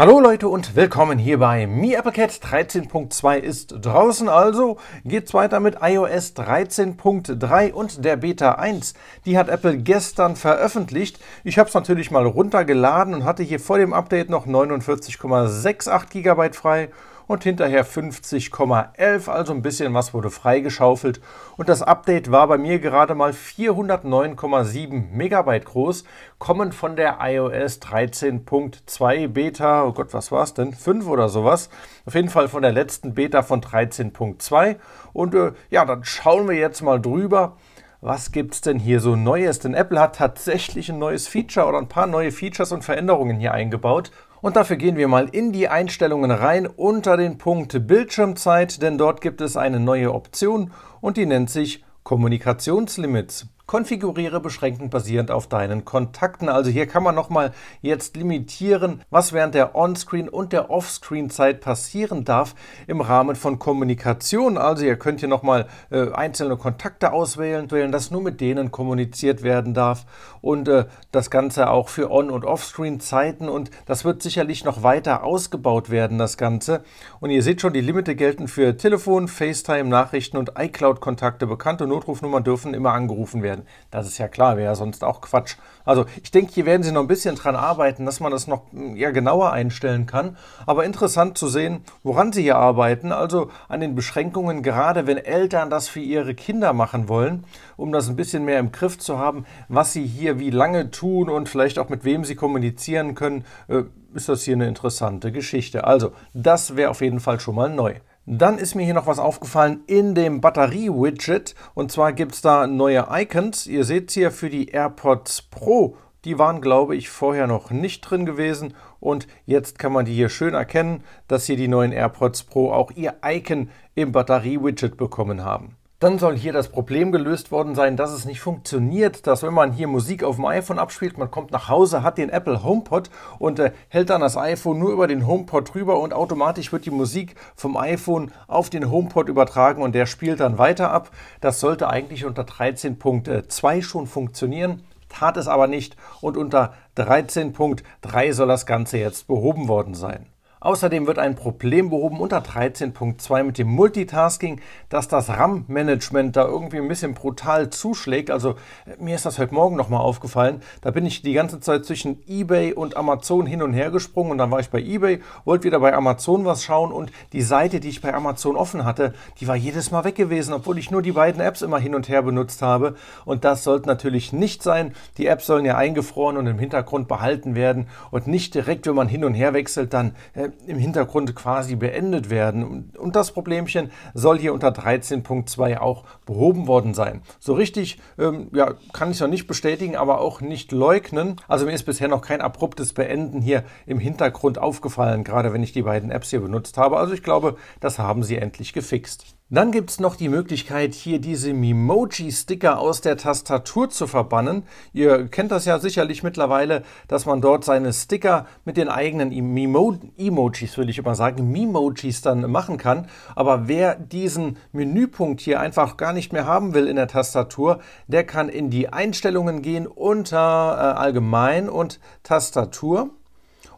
Hallo Leute und willkommen hier bei MiAppleCat 13.2 ist draußen, also geht's weiter mit iOS 13.3 und der Beta 1. Die hat Apple gestern veröffentlicht. Ich habe es natürlich mal runtergeladen und hatte hier vor dem Update noch 49,68 GB frei und hinterher 50,11, also ein bisschen was wurde freigeschaufelt. Und das Update war bei mir gerade mal 409,7 Megabyte groß, kommend von der iOS 13.2 Beta, oh Gott, was war es denn, 5 oder sowas. Auf jeden Fall von der letzten Beta von 13.2. Und äh, ja, dann schauen wir jetzt mal drüber. Was gibt es denn hier so Neues? Denn Apple hat tatsächlich ein neues Feature oder ein paar neue Features und Veränderungen hier eingebaut. Und dafür gehen wir mal in die Einstellungen rein unter den Punkt Bildschirmzeit, denn dort gibt es eine neue Option und die nennt sich Kommunikationslimits. Konfiguriere beschränken basierend auf deinen Kontakten. Also hier kann man nochmal jetzt limitieren, was während der On-Screen und der Off-Screen-Zeit passieren darf im Rahmen von Kommunikation. Also ihr könnt hier nochmal äh, einzelne Kontakte auswählen, wählen, dass nur mit denen kommuniziert werden darf und äh, das Ganze auch für On- und Off-Screen-Zeiten und das wird sicherlich noch weiter ausgebaut werden, das Ganze. Und ihr seht schon, die Limite gelten für Telefon, FaceTime, Nachrichten und iCloud-Kontakte. Bekannte Notrufnummern dürfen immer angerufen werden reduzieren. Das ist ja klar, wäre ja sonst auch Quatsch. Also ich denke, hier werden sie noch ein bisschen dran arbeiten, dass man das noch hm, eher genauer einstellen kann. Aber interessant zu sehen, woran sie hier arbeiten, also an den Beschränkungen, gerade wenn Eltern das für ihre Kinder machen wollen, um das ein bisschen mehr im Griff zu haben, was sie hier wie lange tun und vielleicht auch mit wem sie kommunizieren können, äh, ist das hier eine interessante Geschichte. Also das wäre auf jeden Fall schon mal neu. Dann ist mir hier noch was aufgefallen in dem Batterie-Widget. Und zwar gibt es da neue Icons. Ihr seht es hier für die AirPods Pro. Die waren, glaube ich, vorher noch nicht drin gewesen. Und jetzt kann man die hier schön erkennen, dass hier die neuen AirPods Pro auch ihr Icon im Batterie-Widget bekommen haben. Dann soll hier das Problem gelöst worden sein, dass es nicht funktioniert, dass wenn man hier Musik auf dem iPhone abspielt, man kommt nach Hause, hat den Apple HomePod und äh, hält dann das iPhone nur über den HomePod rüber und automatisch wird die Musik vom iPhone auf den HomePod übertragen und der spielt dann weiter ab. Das sollte eigentlich unter 13.2 schon funktionieren, tat es aber nicht und unter 13.3 soll das Ganze jetzt behoben worden sein. Außerdem wird ein Problem behoben unter 13.2 mit dem Multitasking, dass das RAM-Management da irgendwie ein bisschen brutal zuschlägt. Also äh, mir ist das heute Morgen nochmal aufgefallen. Da bin ich die ganze Zeit zwischen eBay und Amazon hin und her gesprungen und dann war ich bei eBay, wollte wieder bei Amazon was schauen und die Seite, die ich bei Amazon offen hatte, die war jedes Mal weg gewesen, obwohl ich nur die beiden Apps immer hin und her benutzt habe. Und das sollte natürlich nicht sein. Die Apps sollen ja eingefroren und im Hintergrund behalten werden und nicht direkt, wenn man hin und her wechselt, dann... Äh, im Hintergrund quasi beendet werden. Und das Problemchen soll hier unter 13.2 auch behoben worden sein. So richtig ähm, ja, kann ich es noch nicht bestätigen, aber auch nicht leugnen. Also mir ist bisher noch kein abruptes Beenden hier im Hintergrund aufgefallen, gerade wenn ich die beiden Apps hier benutzt habe. Also ich glaube, das haben sie endlich gefixt. Dann gibt es noch die Möglichkeit, hier diese Mimoji-Sticker aus der Tastatur zu verbannen. Ihr kennt das ja sicherlich mittlerweile, dass man dort seine Sticker mit den eigenen Mimo Emojis, will ich immer sagen, Mimojis dann machen kann. Aber wer diesen Menüpunkt hier einfach gar nicht mehr haben will in der Tastatur, der kann in die Einstellungen gehen unter äh, Allgemein und Tastatur.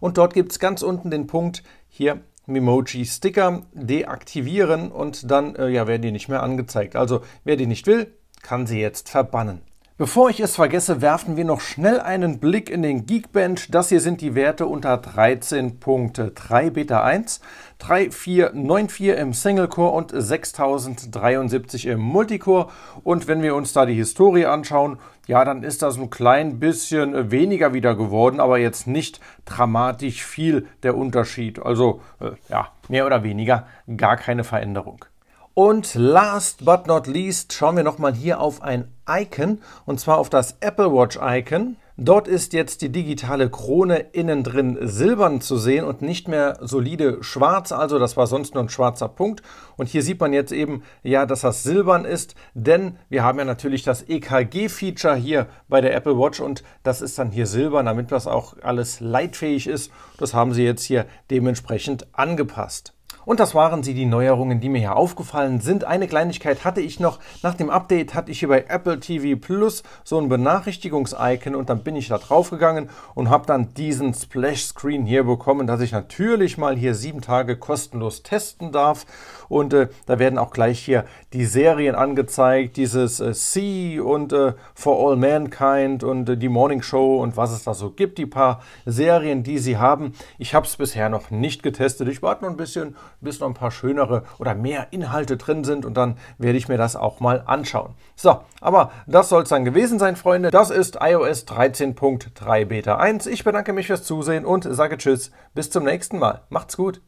Und dort gibt es ganz unten den Punkt hier Memoji-Sticker deaktivieren und dann äh, ja, werden die nicht mehr angezeigt. Also wer die nicht will, kann sie jetzt verbannen. Bevor ich es vergesse, werfen wir noch schnell einen Blick in den Geekbench. Das hier sind die Werte unter 13.3 Beta 1, 3494 im Single-Core und 6073 im Multicore. Und wenn wir uns da die Historie anschauen, ja, dann ist das ein klein bisschen weniger wieder geworden, aber jetzt nicht dramatisch viel der Unterschied. Also, äh, ja, mehr oder weniger gar keine Veränderung. Und last but not least schauen wir nochmal hier auf ein Icon und zwar auf das Apple Watch Icon. Dort ist jetzt die digitale Krone innen drin silbern zu sehen und nicht mehr solide schwarz, also das war sonst nur ein schwarzer Punkt. Und hier sieht man jetzt eben, ja, dass das silbern ist, denn wir haben ja natürlich das EKG-Feature hier bei der Apple Watch und das ist dann hier silbern, damit das auch alles leitfähig ist. Das haben sie jetzt hier dementsprechend angepasst. Und das waren sie, die Neuerungen, die mir hier aufgefallen sind. Eine Kleinigkeit hatte ich noch. Nach dem Update hatte ich hier bei Apple TV Plus so ein Benachrichtigungs-Icon und dann bin ich da drauf gegangen und habe dann diesen Splash-Screen hier bekommen, dass ich natürlich mal hier sieben Tage kostenlos testen darf. Und äh, da werden auch gleich hier die Serien angezeigt, dieses äh, Sea und äh, For All Mankind und äh, die Morning Show und was es da so gibt, die paar Serien, die sie haben. Ich habe es bisher noch nicht getestet. Ich warte noch ein bisschen bis noch ein paar schönere oder mehr Inhalte drin sind und dann werde ich mir das auch mal anschauen. So, aber das soll es dann gewesen sein, Freunde. Das ist iOS 13.3 Beta 1. Ich bedanke mich fürs Zusehen und sage Tschüss. Bis zum nächsten Mal. Macht's gut.